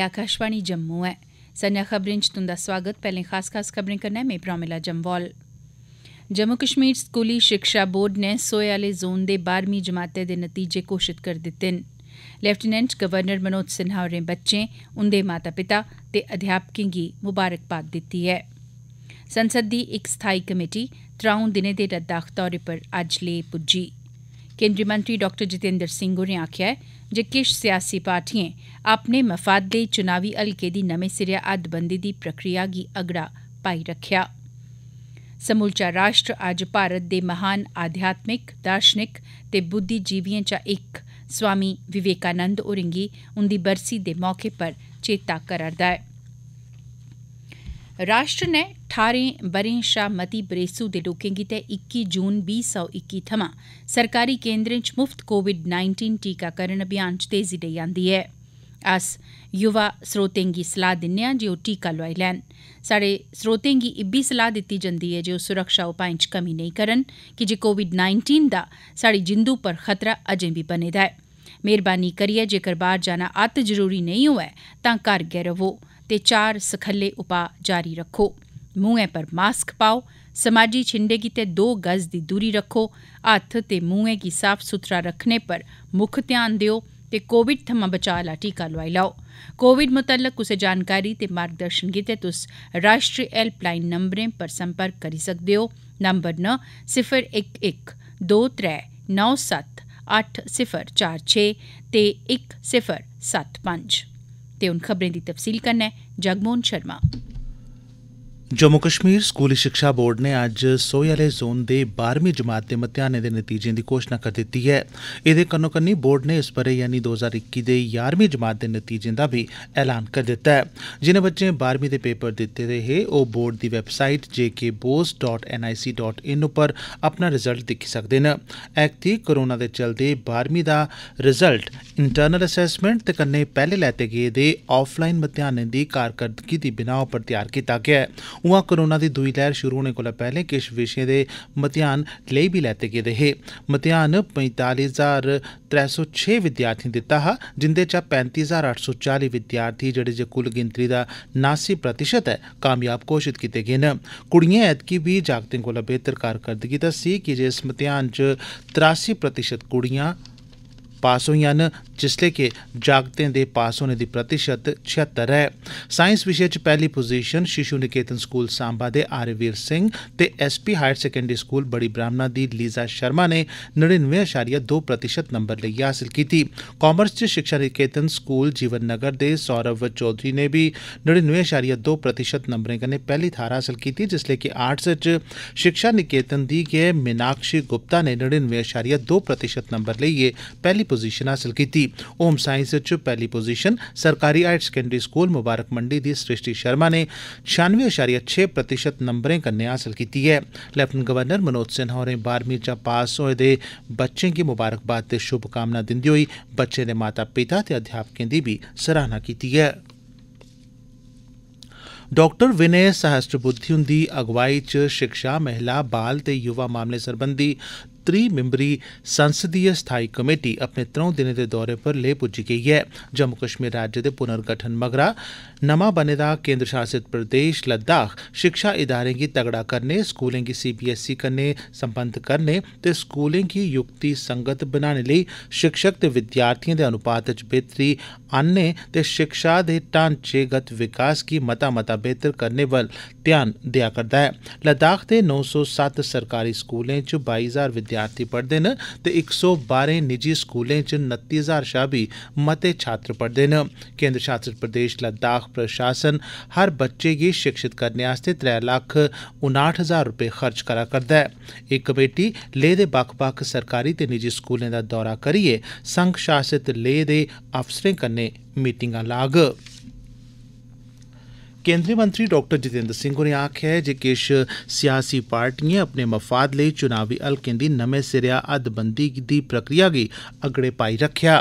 आकाशवाणी जम्मू ऐ सन्या खबरें च तुंदा स्वागत पैह्लें खास खास खबरें कन्नै में प्रोमिला जम्वाल जम्मू कश्मीर स्कूली शिक्षा बोर्ड ने सोए आह्ले जोन दे बारहवीं जमातै दे नतीजे घोषित करी दित्ते न लेफ्टिनेंट गवर्नर मनोज सिन्हा होरें बच्चें उंदे माता पिता ते अध्यापकें गी मुबारकबाद दित्ती ऐ संसद दी इक स्थाई कमेटी त्र'ऊं दिनें दे लद्दाख दौरे पर अज्ज लेह पुज्जी केन्द्री मंत्री डाक्टर जितेन्द्र सिंह होरें आखेआ ऐ जे किश सियासी पार्टिएं अपने मफाद लेई चुनावी हलके दी नमें सिरेआ हद्दबंदी दी प्रक्रिया गी अगड़ा पाई रक्खेआ समूलचा राष्ट्र अज्ज भारत दे महान आध्यात्मिक दार्शनिक ते बुद्धिजीविएं चा इक स्वामी विवेकानंद होरें उंदी बरसी दे मौके पर चेता करा'रदा ऐ राष्ट्र ने ठारें ब'रें शा मती बरेसू दे लोकें गितै इक्की जून बीह् सौ इक्की थमां सरकारी केंद्रें च मुफ्त कोविड नाइन्टीन टीकाकरण अभियान च तेजी लेई आंदी ऐ अस युवा स्रोतें गी सलाह दिन्ने आं जे ओह् टीका लोआई लैन साढ़े स्रोतें गी इब्बी सलाह दित्ती जंदी ऐ जे ओह् सुरक्षा उपाएं च कमी नेईं करन कीजे कोविड नाइन्टीन दा साढ़ी जिंदू पर खतरा अजें बी बने दा ऐ मेहरबानी करियै जेकर बाहर जाना अत्त जरूरी नेईं होऐ तां घर गै रवो ते चार सखल्ले उपा जारी रखो मुंहै पर मास्क पाओ समाजी छिंडे गितै दो गज दी दूरी रखो हत्थ ते मुंहै गी साफ सुथरा रखने पर मुक्ख ध्यान देओ કે કોવિડ થમાં બચાવેલા ટીકા લોઈ લો કોવિડ મુતલક કુછ જાણકારી તે માર્ગદર્શન ગીતે તુસ રાષ્ટ્રીય હેલ્પલાઇન નંબરે પર સંપર્ક કરી सकदे हो नंबर न सिफर इक इक दो त्रै नौ सत्त अट्ठ सिफर चार छे ते इक सिफर सत्त पंज ते हून खबरें दी तफसील कन्नै जगमोहन शर्मा ਜੰਮੂ ਕਸ਼ਮੀਰ ਸਕੂਲੀ ਸਿੱਖਿਆ ਬੋਰਡ ਨੇ ਅੱਜ ਸੋਏ ਵਾਲੇ ਜ਼ੋਨ ਦੇ 12ਵੀਂ ਜਮਾਤ ਦੇ ਮਤਿਆਨੇ ਦੇ ਨਤੀਜੇ ਦੀ ਘੋਸ਼ਣਾ ਕਰ ਦਿੱਤੀ ਹੈ ਇਹਦੇ ਕੰਨੋ ਕੰਨੀ ਬੋਰਡ ਨੇ ਇਸ ਬਾਰੇ ਯਾਨੀ 2021 ਦੇ 11ਵੀਂ ਜਮਾਤ ਦੇ ਨਤੀਜੇ ਦਾ ਵੀ ਐਲਾਨ ਕਰ ਦਿੱਤਾ ਹੈ ਜਿਨ੍ਹਾਂ ਬੱਚੇ 12ਵੀਂ ਦੇ ਪੇਪਰ ਦਿੱਤੇ ਰਹੇ ਉਹ ਬੋਰਡ ਦੀ ਵੈਬਸਾਈਟ jkbose.nic.in ਉੱਪਰ ਆਪਣਾ ਰਿਜ਼ਲਟ ਦੇਖ ਸਕਦੇ ਨੇ ਐਕਤੀ ਕੋਰੋਨਾ ਦੇ ਚਲਦੇ 12ਵੀਂ ਦਾ ਰਿਜ਼ਲਟ ਇੰਟਰਨਲ ਅਸੈਸਮੈਂਟ ਤੇ ਕੰਨੇ ਪਹਿਲੇ ਲੈਤੇ ਗਏ ਦੇ ਆਫਲਾਈਨ ਮਤਿਆਨੇ ਦੀ ਕਾਰਗਰਦਗੀ ਦੀ ਬਿਨਾ ਉੱਪਰ ਤਿਆਰ ਕੀਤਾ ਗਿਆ ਹੈ उआं कोरोना दी दूई लैहर शुरु होने कोला पैहले किश विषयें दे मतेयान लेई बी लैते गेदे हे मतेयान पंजताली हजार त्रै सौ छे विद्यार्थिएं दित्ता हा जिंदे चा पैंती हजार अट्ठ सौ चाली विद्यार्थी जेह्ड़े जे कुल गिनतरी दा नासी प्रतिशत ऐ कामयाब घोषित कीते गे न कुड़िएं ऐतकी बी जागतें कोला बेह्तर कारकरदगी दस्सी कीजे इस मतेयान च त्रासी प्रतिशत कुड़ियां पास होइयां न जिसलै कि जागतें दे पास होने दी प्रतिशत छिहत्तर ऐ साईंस विशे च पहली पोजीशन शिशु निकेतन स्कूल सांबा दे आर्यवीर सिंह ते एसपी हायर सेकेंडरी स्कूल बड़ी ब्राह्मणा दी लीज़ा शर्मा ने नड़िनवे अशारिया दो प्रतिशत नंबर लेइयै हासल कीती कामर्स च शिक्षा निकेतन स्कूल जीवन नगर दे सौरभ चौधरी ने बी नड़िनवे अशारिया दो प्रतिशत नंबरें कन्नै पैहली थाह्र हासल कीती जिसलै कि आर्ट्स च शिक्षा निकेतन दी गै मीनाक्षी गुप्ता ने नड़िनवे अशारिया दो प्रतिशत नंबर लेइयै पोजीशन हासल की होम साइंस च पैहली पोजीशन सरकारी higher secondary school Mubarak Mandi दी सृष्टि शर्मा ने छियानवे अशारिया छे प्रतिशत नंबरें कन्नै हासल कीती ऐ लेफ्टिनेंट गवर्नर मनोज सिन्हा होरें बारहवीं चा पास होए दे बच्चें गी मुबारकबाद ते शुभकामना दिंदे होई बच्चें दे माता पिता ते अध्यापकें दी बी सराहना की ऐ डॉक्टर विनय सहस्त्रबुद्धि हुंदी अगुवाई च शिक्षा महिला बाल ते युवा मामले सरबंधी त्री मिम्बरी संसदीय स्थाई कमेटी अपने त्रौं दिनें दे दौरे पर लेह पुज्जी गेई ऐ जम्मू कश्मीर राज्य दे पुनर्गठन मगरा नमां बने दा केन्द्र शासित प्रदेश लद्दाख शिक्षा इदारें गी तगड़ा करने स्कूलें गी सीबीएसई कन्नै संबंध करने ते स्कूलें गी युक्ति संगत बनाने लेई शिक्षक ते विद्यार्थियों दे अनुपात च बेहतरी आनने ते शिक्षा दे ढांचेगत विकास गी मता मता बेहतर करने वल ध्यान देआ करदा ऐ लद्दाख दे नौ सौ सत्त सरकारी स्कूलें च बाई हजार विद्यार्थी विद्यार्थी पढ़दे न ते 112 निजी स्कूलें च 29000 शा बी मते छात्र पढ़दे न केन्द्र शासित प्रदेश लद्दाख प्रशासन हर बच्चे गी शिक्षित करने आस्तै त्रै लक्ख उनाठ हजार रपे खर्च करा करदा ऐ एह् कमेटी लेह दे बक्ख बक्ख सरकारी ते निजी स्कूलें दा दौरा करियै संघ शासित लेह दे अफसरें कन्नै मीटिंगां लाग केन्द्रीय मंत्री डाक्टर जितेन्द्र सिंह होरें आक्खेआ ऐ जे किश सियासी पार्टिएं अपने मफाद लेई चुनावी हलकें दी नमें सिरेया हदबंदी दी प्रक्रिया गी अगड़े पाई रक्खेआ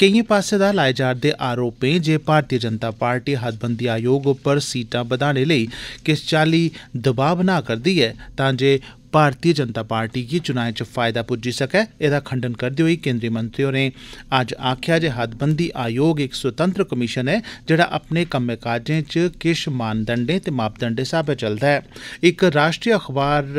केइएं पास्सें दा लाए जा'रदे आरोपें जे भारतीय जनता पार्टी हदबंदी आयोग उप्पर सीटां बधाने लेई किश चाल्ली दबाऽ बना करदी ऐ तां जे भारतीय जनता पार्टी गी चुनाएं च फायदा पुज्जी सकै एदा खंडन करदे होई केन्द्री मंत्री होरें अज्ज आक्खेआ जे हदबंदी आयोग इक स्वतंत्र कमीशन ऐ जेड़ा अपने कम्में काजें च किश मानदंडें ते मापदंडें साब्बै चलदा ऐ इक राष्ट्रीय अखबार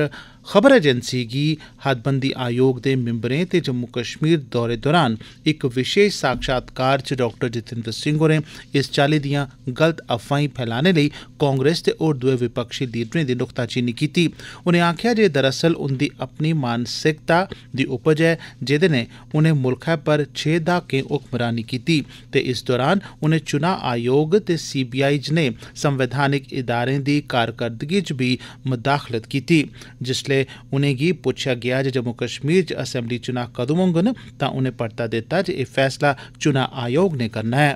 ਖਬਰ ਏਜੰਸੀ ਕੀ ਹੱਦਬੰਦੀ ਆਯੋਗ ਦੇ ਮੈਂਬਰਾਂ ਤੇ ਜੰਮੂ ਕਸ਼ਮੀਰ ਦੌਰੇ ਦੌਰਾਨ ਇੱਕ ਵਿਸ਼ੇਸ਼ ਸਾਖਸ਼ਾਤਕਾਰ ਚ ਡਾਕਟਰ ਜਤਿੰਦਰ ਸਿੰਘ ਹੋਰੇ ਇਸ ਚਾਲੀ ਦੀਆਂ ਗਲਤ ਅਫਵਾਹਾਂ ਫੈਲਾਣੇ ਲਈ ਕਾਂਗਰਸ ਤੇ ਹੋਰ ਦੋਵੇਂ ਵਿਪਕਸ਼ੀ ਲੀਡਰਾਂ ਦੀ ਨੁਕਤਾਚੀਨੀ ਕੀਤੀ ਉਹਨੇ ਆਖਿਆ ਜੇ ਦਰਅਸਲ ਉਹਦੀ ਆਪਣੀ ਮਾਨਸਿਕਤਾ ਦੀ ਉਪਜ ਹੈ ਜਿਹਦੇ ਨੇ ਉਹਨੇ ਮੁਲਖਾ ਪਰ 6 ਦਾਕੇ ਹੁਕਮਰਾਨੀ ਕੀਤੀ ਤੇ ਇਸ ਦੌਰਾਨ ਉਹਨੇ ਚੁਣਾ ਆਯੋਗ ਤੇ ਸੀਬੀਆਈ ਜਨੇ ਸੰਵਿਧਾਨਿਕ ਇਦਾਰੇ ਦੀ ਕਾਰਗਰਦਗੀ ਚ ਵੀ ਮਦਾਖਲਤ ਕੀਤੀ ਜਿਸ ਲਈ उनें'गी पुच्छेआ गेआ जे जम्मू कश्मीर च असैंबली चुनां कदूं होङन तां उनें परता दित्ता जे एह् फैसला चुनां आयोग नै करना ऐ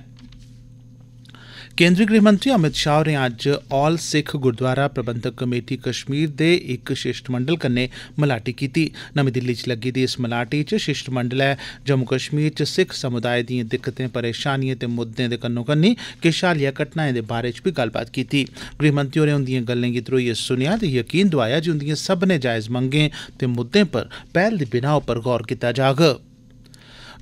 ਕੇਂਦਰੀ ਗ੍ਰਹਿ ਮੰਤਰੀ ਅਮਿਤ ਸ਼ਾਹ ਨੇ ਅੱਜ ਆਲ ਸਿੱਖ ਗੁਰਦੁਆਰਾ ਪ੍ਰਬੰਧਕ ਕਮੇਟੀ ਕਸ਼ਮੀਰ ਦੇ ਇੱਕ ਸ਼ਿਸ਼ਟ ਮੰਡਲ ਕੰਨੇ ਮਲਾਟੀ ਕੀਤੀ ਨਵੀਂ ਦਿੱਲੀ ਚ ਲੱਗੀ ਦੀ ਇਸ ਮਲਾਟੀ ਚ ਸ਼ਿਸ਼ਟ ਮੰਡਲ ਹੈ ਜੰਮੂ ਕਸ਼ਮੀਰ ਚ ਸਿੱਖ ਸਮੁਦਾਇ ਦੀਆਂ ਦਿੱਕਤਾਂ ਪਰੇਸ਼ਾਨੀਆਂ ਤੇ ਮੁੱਦਿਆਂ ਦੇ ਕੰਨੋ ਕੰਨੀ ਕਿਸ਼ਾਲੀਆ ਘਟਨਾਵਾਂ ਦੇ ਬਾਰੇ ਚ ਵੀ ਗੱਲਬਾਤ ਕੀਤੀ ਗ੍ਰਹਿ ਮੰਤਰੀ ਨੇ ਉਹਦੀਆਂ ਗੱਲਾਂ ਕੀ ਤਰੋ ਇਹ ਸੁਨਿਆ ਤੇ ਯਕੀਨ ਦਵਾਇਆ ਜਿ ਉਹਦੀਆਂ ਸਭ ਨੇ ਜਾਇਜ਼ ਮੰਗੇ ਤੇ ਮੁੱਦਿਆਂ ਪਰ ਪਹਿਲ ਦੇ ਬਿਨਾ ਉਪਰ ਗੌਰ ਕੀਤਾ ਜਾਗ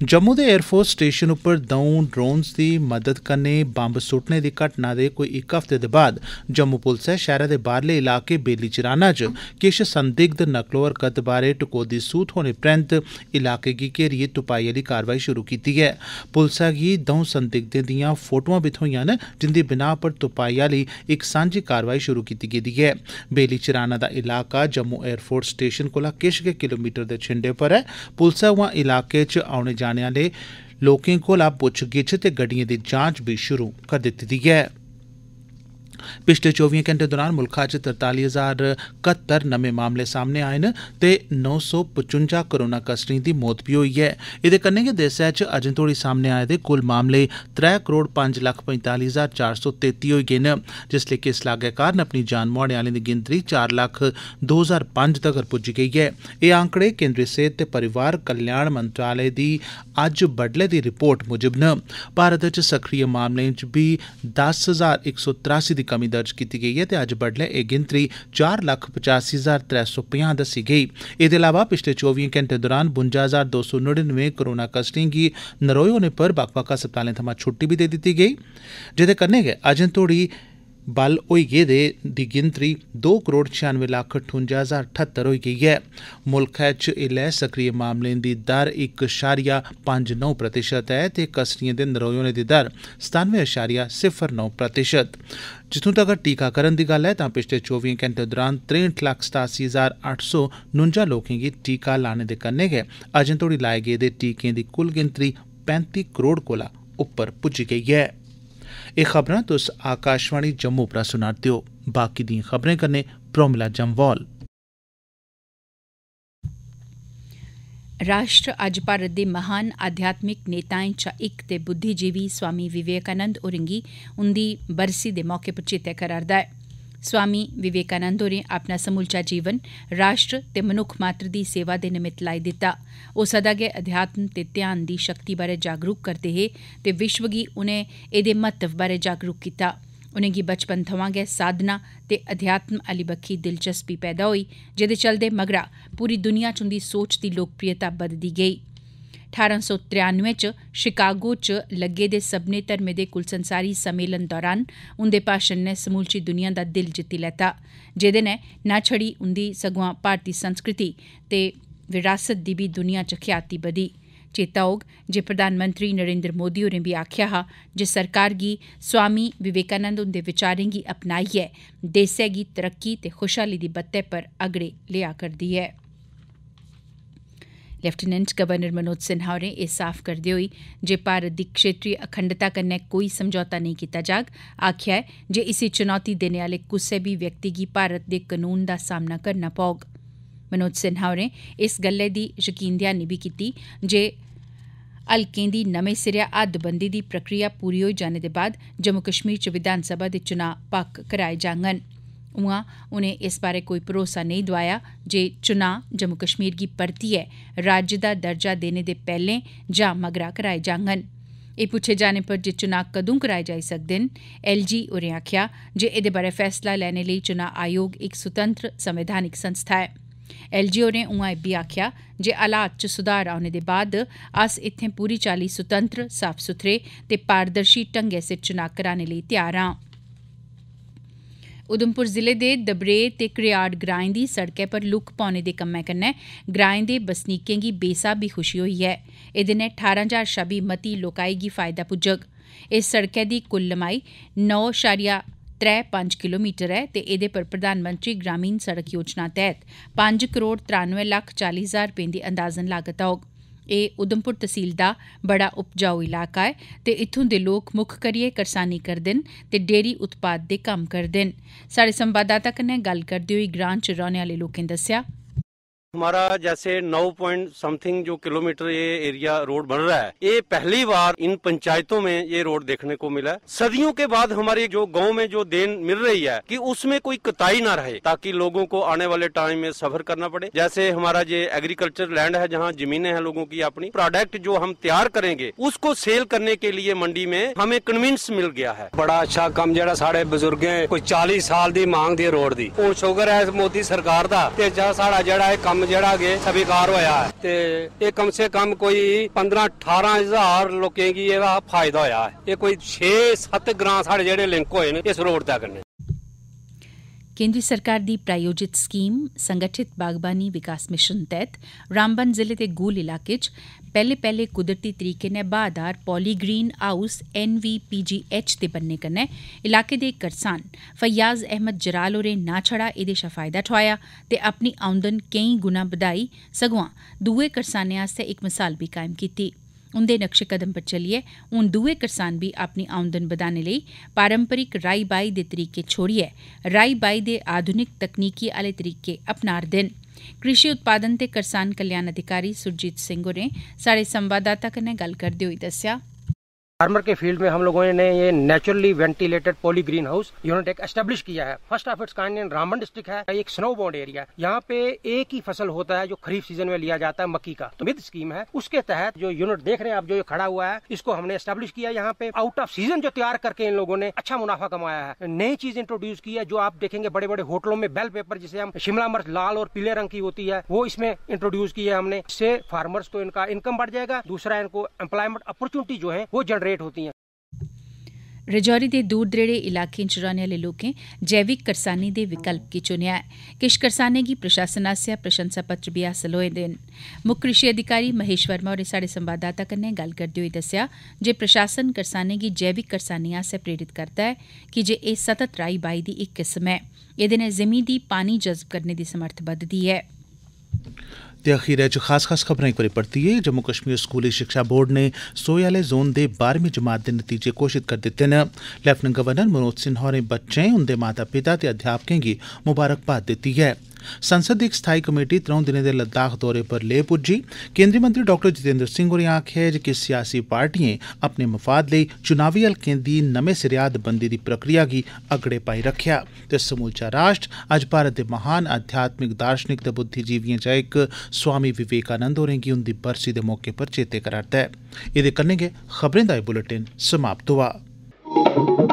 जम्मू दे एयरफोर्स स्टेशन उप्पर द'ऊं ड्रोन्स दी मदद कन्नै बम्ब सुट्टने दी घटना दे कोई इक हफ्ते दे बाद जम्मू पुलसै शैहरा दे बाहरले इलाके बेली चिराना च किश संदिग्ध नकलो हरकत बारै टकोह्दी सूह थ्होने परैंत इलाके गी घेरियै तुपाई आली कारवाई शुरू कीती ऐ पुलसै गी द'ऊं संदिग्धें दियां फोटोआं बी थ्होइयां न जिंदी बिनाह पर तुपाई आली इक सांझी कारवाई शुरू कीती गेदी ऐ बेली चिराना दा इलाका जम्मू एयरफोर्स स्टेशन कोला किश गै किलोमीटर दे छिंडे पर ऐ पुलसै उआं इलाके च औने जाने चलाने आले लोकें कोला पुच्छ गिच्छ ते गड्डिएं दी जांच बी शुरू करी दित्ती दी ऐ पिछले चौबिएं घंटे दौरान मुल्खै च तरताली हजार कत्तर नमें मामले सामने आए न ते नौ सौ पचुंजा कोरोना कसरें दी मौत बी होई ऐ एदे कन्नै गै देसै च अजें तोड़ी सामने आए दे कुल मामले त्रै करोड़ पंज लक्ख पंजताली हजार चार सौ तेती होई गे न जिसलै कि इस लागै कारण अपनी जान मुहाने आलें दी गिनतरी चार लक्ख दो हजार पंज तगर पुज्जी गेई ऐ एह् आंकड़े केन्द्री सेहत ते परिवार कल्याण मंत्रालय दी अज्ज बड्डलै दी रिपोर्ट मुजब न भारत च सक्रिय मामलें च बी दस हजार इक सौ त्रासी दी कमी दर्ज की गेई ऐ ते अज्ज बड्डलै एह् गिनतरी चार लक्ख पचासी हजार त्रै सौ पंजाह् दस्सी गेई एह्दे अलावा पिछले चौबियें घैंटें दौरान बुंजा हजार दो सौ नड़िनवे कोरोना कस्टें गी नरोए होने पर बक्ख बक्ख अस्पतालें थमां छुट्टी बी देई दित्ती गेई जेह्दे कन्नै गै अजें तोड़ी बल होई गेदे दी गिनतरी दो करोड़ छेयानवे लक्ख ठुंजा हजार ठत्तर होई गेई ऐ मुल्खै च ऐल्लै सक्रिय मामलें दी दर इक अशारिया पंज नौ प्रतिशत ऐ ते कसरिएं दे नरोए होने दी दर सतानवे अशारिया सिफर नौ प्रतिशत जित्थूं तगर टीकाकरण दी गल्ल ऐ तां पिछले चौबिएं घैंटें दरान त्रेंठ लक्ख सतासी हजार अट्ठ सौ नुंजा लोकें गी टीका लाने दे कन्नै गै अजें तोड़ी लाए गेदे टीकें दी कुल गिनतरी पैंती करोड़ कोला उप्पर पुज्जी गेई ऐ एह् खबरां तुस आकाशवाणी जम्मू परा सुना'रदे ओ बाकी दिएं खबरें कन्नै प्रोमिला जम्वाल राष्ट्र अज्ज भारत दे महान अध्यात्मिक नेताएं चा इक ते बुद्धिजीवी स्वामी विवेकानंद होरें गी उन्दी बरसी दे मौके पर चेते करा'रदा ऐ ਸਵਾਮੀ ਵਿਵੇਕਾਨੰਦ ਹੋरें ਆਪਣਾ ਸਮੁੱਚਾ ਜੀਵਨ ਰਾਸ਼ਟਰ ਤੇ ਮਨੁੱਖ ਮਾਤਰ ਦੀ ਸੇਵਾ ਦੇ ਨਿਮਿਤ ਲਾਈ ਦਿੱਤਾ ਉਹ ਸਦਾ ਗਏ ਅਧਿਆਤਮ ਤੇ ਧਿਆਨ ਦੀ ਸ਼ਕਤੀ ਬਾਰੇ ਜਾਗਰੂਕ ਕਰਤੇ ਹੈ ਤੇ ਵਿਸ਼ਵ ਗੀ ਉਹਨੇ ਇਹਦੇ ਮਹੱਤਵ ਬਾਰੇ ਜਾਗਰੂਕ ਕੀਤਾ उन्हें गी बचपन थमां गै साधना ते अध्यात्म आली बक्खी दिलचस्पी पैदा होई जेह्दे चलदे मगरा पूरी दुनिया च उंदी सोच दी लोकप्रियता बधदी गेई ठारां सौ त्रेआनुए च शिकागो च लग्गे दे सब्मनें धर्में दे कुलसंसारी सम्मेलन दौरान उंदे भाषण ने समूलची दुनिया दा दिल जित्ती लैता जेह्दे नै ना छड़ी उंदी सगुआं भारती संस्कृति ते विरासत दी बी दुनिया च ख्याति बधी चेता होग जे प्रधानमंत्री नरेन्द्र मोदी होरें बी आखेआ हा जे सरकार गी स्वामी विवेकानंद हुंदे विचारें गी अपनाइयै देसै गी तरक्की ते खुशहाली दी बत्तै पर अगड़े लेआ करदी ऐ ਲੈਫਟੀਨੈਂਟ ਗਵਰਨਰ ਮਨੋਜ ਸਿਨਹਾ ਨੇ ਇਹ ਸਾਫ਼ ਕਰਦੇ ਹੋਏ ਜੇ ਭਾਰਤ ਦੀ ਖੇਤਰੀ ਅਖੰਡਤਾ ਕਨੇ ਕੋਈ ਸਮਝੌਤਾ ਨਹੀਂ ਕੀਤਾ ਜਾਗ ਆਖਿਆ ਹੈ ਜੇ ਇਸੇ ਚੁਣੌਤੀ ਦੇਣ ਵਾਲੇ ਕਿਸੇ ਵੀ ਵਿਅਕਤੀ ਕੀ ਭਾਰਤ ਦੇ ਕਾਨੂੰਨ ਦਾ ਸਾਹਮਣਾ ਕਰਨਾ ਪੌਗ ਮਨੋਜ ਸਿਨਹਾ ਨੇ ਇਸ ਗੱਲੇ ਦੀ ਯਕੀਨ ਦਿਹਾਨੀ ਵੀ ਕੀਤੀ ਜੇ ਹਲਕੇ ਦੀ ਨਵੇਂ ਸਿਰਿਆ ਹੱਦਬੰਦੀ ਦੀ ਪ੍ਰਕਿਰਿਆ ਪੂਰੀ ਹੋਈ ਜਾਣੇ ਦੇ ਬਾਅਦ ਜੰਮੂ ਕਸ਼ਮੀਰ ਚ ਵਿਧਾਨ ਸਭਾ ਦੇ ਚੁਣਾਵ ਪੱਕ ਕਰਾਏ ਜਾਣਗੇ उआं उनें इस बारै कोई भरोसा नेईं दोआया जे चुनां जम्मू कश्मीर गी परतियै राज्य दा दर्जा देने दे पैहले जां मगरा कराए जांगन एह् पुच्छे जाने पर जे चुनां कदूं कराए जाई सकदे न एल जी होरें आखेआ जे एह्दे बारै फैसला लैने लेई चुनां आयोग इक स्वतंत्र संवैधानिक संस्था ऐ एल जी होरें उआं इब्बी आखेआ जे हालात च सुधार औने दे बाद अस इत्थें पूरी चाल्ली स्वतंत्र साफ सुथरे ते पारदर्शी ढंग्गै सिर चुनाव कराने लेई तैयार आं उधमपुर जिले दे दबरेह ते करियाड़ ग्राएं दी सड़कै पर लुक्क पौने दे कम्मै कन्नै ग्राएं दे बसनीकें गी बेस्हाबी खुशी होई ऐ एह्दे नै ठारां ज्हार शा बी मती लोकाई गी फायदा पुज्जोग इस सड़कै दी कुल लमाई नौ शारिया त्रै पंज किलोमीटर ऐ ते एह्दे पर प्रधानमंत्री ग्रामीण सड़क योजना तैह्त पंज करोड़ त्रानुए लक्ख चाली हजार रपें दी अंदाजन लागत औग ਇਹ ਉਦਮਪੁਰ ਤਹਿਸੀਲ ਦਾ ਬੜਾ ਉਪਜਾਊ ਇਲਾਕਾ ਹੈ ਤੇ ਇੱਥੋਂ ਦੇ ਲੋਕ ਮੁੱਖ ਕਰੀਏ ਕਿਰਸਾਨੀ ਕਰਦੇ ਨੇ ਤੇ ਡੇਰੀ ਉਤਪਾਦ ਦੇ ਕੰਮ ਕਰਦੇ ਨੇ ਸਾਡੇ ਸੰਵਾਦਦਾਤਾ ਕਨੇ ਗੱਲ ਕਰਦੇ ਹੋਈ ਗ੍ਰਾਂਚ ਰਹਿਣ ਵਾਲੇ ਲੋਕਾਂ ਦੱਸਿਆ हमारा जैसे 9 पॉइंट समथिंग जो किलोमीटर ये एरिया रोड बन रहा है ये पहली बार इन पंचायतों में ये रोड देखने को मिला सदियों के बाद हमारे जो गांव में जो देन मिल रही है कि उसमें कोई कताई ना रहे ताकि लोगों को आने वाले टाइम में सफर करना पड़े जैसे हमारा ये एग्रीकल्चर लैंड है जहाँ जमीने हैं लोगों की अपनी प्रोडक्ट जो हम तैयार करेंगे उसको सेल करने के लिए मंडी में हमें कन्विंस मिल गया है बड़ा अच्छा कम जरा साढ़े बुजुर्ग कोई चालीस साल की मांग दी रोड की हूँ है मोदी सरकार का साढ़ा जरा कम ਕੰਮ ਜਿਹੜਾ ਅਗੇ ਸਵੀਕਾਰ ਹੋਇਆ ਹੈ ਤੇ ਇਹ ਕਮ ਸੇ ਕਮ ਕੋਈ 15 18000 ਲੋਕਾਂ ਕੀ ਇਹਦਾ ਫਾਇਦਾ ਹੋਇਆ ਹੈ ਇਹ ਕੋਈ 6-7 ਗ੍ਰਾਂ ਸਾਡੇ ਜਿਹੜੇ ਲਿੰਕ ਹੋਏ ਨੇ ਇਸ ਰੋਡ ਤੱਕ ਨੇ ਕੇਂਦਰੀ ਸਰਕਾਰ ਦੀ ਪ੍ਰਾਯੋਜਿਤ ਸਕੀਮ ਸੰਗਠਿਤ ਬਾਗਬਾਨੀ ਵਿਕਾਸ ਮਿਸ਼ਨ ਤਹਿਤ ਰਾਮਬਨ ਜ਼ਿਲ੍ਹੇ ਦੇ ਗੂਲ ਇਲਾਕੇ 'ਚ ਪਹਿਲੇ ਪਹਿਲੇ ਕੁਦਰਤੀ ਤਰੀਕੇ ਨਾਲ ਬਾਦਾਰ ਪੋਲੀਗ੍ਰੀਨ ਹਾਊਸ ਐਚ ਤੇ ਬੰਨੇ ਕਰਨੇ ਇਲਾਕੇ ਦੇ ਕਰਸਾਨ ਫਯਾਜ਼ ਅਹਿਮਦ ਜਰਾਲ ਹੋਰੇ ਨਾ ਛੜਾ ਇਹਦੇ ਸ਼ਫਾਇਦਾ ਠਾਇਆ ਤੇ ਆਪਣੀ ਆਮਦਨ ਕਈ ਗੁਣਾ ਵਧਾਈ ਸਗਵਾ ਦੂਏ ਕਰਸਾਨਿਆਂ ਵਾਸਤੇ ਇੱਕ ਮਿਸਾਲ ਵੀ ਕਾਇਮ ਕੀਤੀ उंदे नक्शे कदम पर चलिए हून दुए करसान भी अपनी आमदन बधाने लेई पारंपरिक राई बाई दे तरीके छोड़िए राई बाई दे आधुनिक तकनीकी आए तरीके अपना'रदे न कृषि उत्पादन ते करसान कल्याण अधिकारी सुरजीत सिंह होरें साढ़े संवाददाता कन्नै गल्ल करदे होई फार्मर के फील्ड में हम लोगों ने ये naturally ventilated poly green house unit एक एस्टेब्लिश किया है first of its kind Ramban district है एक स्नो बॉन्ड एरिया यहाँ पे एक ही फसल होता है जो खरीफ सीजन में लिया जाता है मक्की का तो विद स्कीम है उसके तहत जो यूनिट देख रहे हैं आप जो ये खड़ा हुआ है इसको हमने एस्टेब्लिश किया यहाँ पे आउट ऑफ सीजन जो तैयार करके इन लोगों ने अच्छा मुनाफा कमाया है नई चीज इंट्रोड्यूस की है जो आप देखेंगे बड़े बड़े होटलों में बेल पेपर जिसे हम शिमला मर्च लाल और पीले रंग की होती है वो इसमें इंट्रोड्यूस की है हमने इससे फार्मर्स को इनका इनकम बढ़ जाएगा दूसरा इनको एम्प्लॉयमेंट अपॉर्चुनिटी जो है वो जनरेट ऑपरेट होती हैं ਦੇ ਦੂਰ ਦਰੇੜੇ ਇਲਾਕੇ ਚ ਰਹਿਣ ਵਾਲੇ ਲੋਕਾਂ ਜੈਵਿਕ ਕਰਸਾਨੀ ਦੇ ਵਿਕਲਪ ਕੀ ਚੁਣਿਆ ਹੈ ਕਿਸ਼ ਕਰਸਾਨੇ ਕੀ ਪ੍ਰਸ਼ਾਸਨ ਆਸਿਆ ਪ੍ਰਸ਼ੰਸਾ ਪੱਤਰ ਵੀ ਹਾਸਲ ਹੋਏ ਦਿਨ ਮੁੱਖ ਕ੍ਰਿਸ਼ੀ ਅਧਿਕਾਰੀ ਮਹੇਸ਼ ਵਰਮਾ ਹੋਰੇ ਸਾਡੇ ਸੰਵਾਦਦਾਤਾ ਕੰਨੇ ਗੱਲ ਕਰਦੇ ਹੋਏ ਦੱਸਿਆ ਜੇ ਪ੍ਰਸ਼ਾਸਨ ਕਰਸਾਨੇ ਕੀ ਜੈਵਿਕ ਕਰਸਾਨੀ ਆਸੇ ਪ੍ਰੇਰਿਤ ਕਰਦਾ ਹੈ ਕਿ ਜੇ ਇਹ ਸਤਤ ਰਾਈ ਬਾਈ ਦੀ ਇੱਕ ਕਿਸਮ ਹੈ ਇਹਦੇ ਨੇ ਜ਼ਮੀਨ ਦੀ ਪਾਣੀ ਜਜ਼ਬ ਕਰਨ ਦੀ ਸਮਰੱਥ ਵੱਧਦੀ ਹੈ ਤੇ ਅਖੀਰ खास खास खबरें एक बार ਵਾਰੀ जम्मू कश्मीर स्कूली शिक्षा बोर्ड ने सोए आह्ले जोन दे 12वीं जमात दे नतीजे घोषित करी दित्ते न लेफ्टिनेंट गवर्नर मनोज सिन्हा होरें बच्चें उंदे माता पिता ते अध्यापकें गी मुबारकबाद दित्ती ऐ संसद दी इक स्थाई कमेटी त्रौं दिनें दे लद्दाख दौरे पर ले पुज्जी केन्द्री मंत्री डॉ जितेंद्र सिंह होरें आखेआ ऐ जे किश सियासी पार्टिएं अपने मफाद लेई चुनावी हलकें दी नमें सिरेआ हदबंदी दी प्रक्रिया गी अगड़े पाई रक्खेआ ते समूलचा राष्ट्र अज्ज भारत दे महान अध्यात्मिक दार्शनिक ते बुद्धिजीविएं चा इक स्वामी विवेकानंद होरें गी उंदी बरसी दे मौके पर चेते करा'रदा ऐ एह्दे कन्नै गै खबरें दा एह् बुलेटिन समाप्त होआ